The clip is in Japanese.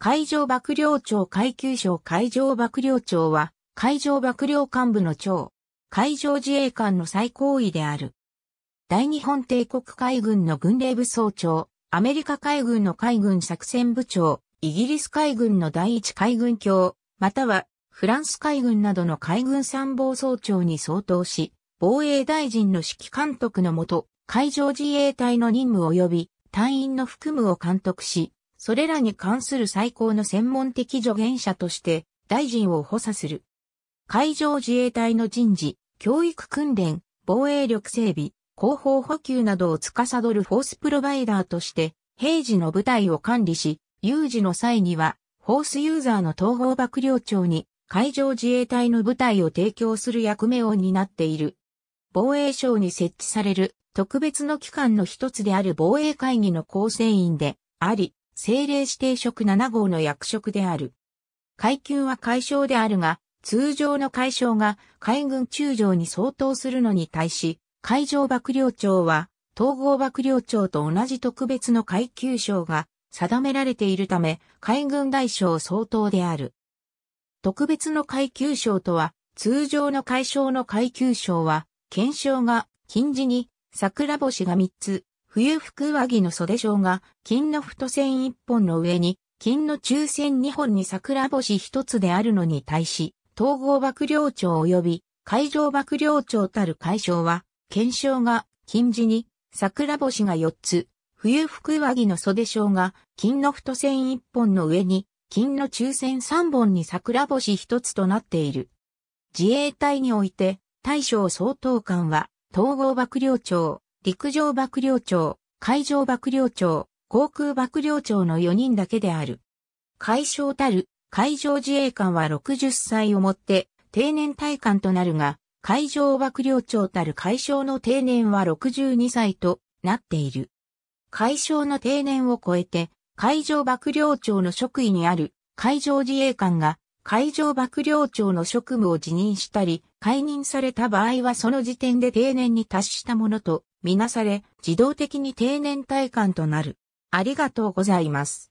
海上幕僚長階級省海上幕僚長は、海上幕僚幹部の長、海上自衛官の最高位である。大日本帝国海軍の軍令部総長、アメリカ海軍の海軍作戦部長、イギリス海軍の第一海軍卿、またはフランス海軍などの海軍参謀総長に相当し、防衛大臣の指揮監督のもと、海上自衛隊の任務及び隊員の服務を監督し、それらに関する最高の専門的助言者として大臣を補佐する。海上自衛隊の人事、教育訓練、防衛力整備、広報補給などを司るフォースプロバイダーとして平時の部隊を管理し、有事の際には、フォースユーザーの統合幕僚長に海上自衛隊の部隊を提供する役目を担っている。防衛省に設置される特別の機関の一つである防衛会議の構成員であり、政令指定職7号の役職である。階級は解消であるが、通常の解消が海軍中将に相当するのに対し、海上幕僚長は統合幕僚長と同じ特別の階級章が定められているため、海軍大将相当である。特別の階級章とは、通常の解消の階級章は、検証が、近似に、桜星が3つ、冬服上着の袖章が金の太線1本の上に金の中線2本に桜星1つであるのに対し、統合幕僚長及び海上幕僚長たる海将は、検証が金字に桜星が4つ、冬服上着の袖章が金の太線1本の上に金の中線3本に桜星1つとなっている。自衛隊において大将総統官は統合幕僚長。陸上幕僚長、海上幕僚長、航空幕僚長の4人だけである。海将たる海上自衛官は60歳をもって定年退官となるが、海上幕僚長たる海将の定年は62歳となっている。海将の定年を超えて、海上幕僚長の職位にある海上自衛官が海上幕僚長の職務を辞任したり、解任された場合はその時点で定年に達したものとみなされ、自動的に定年退官となる。ありがとうございます。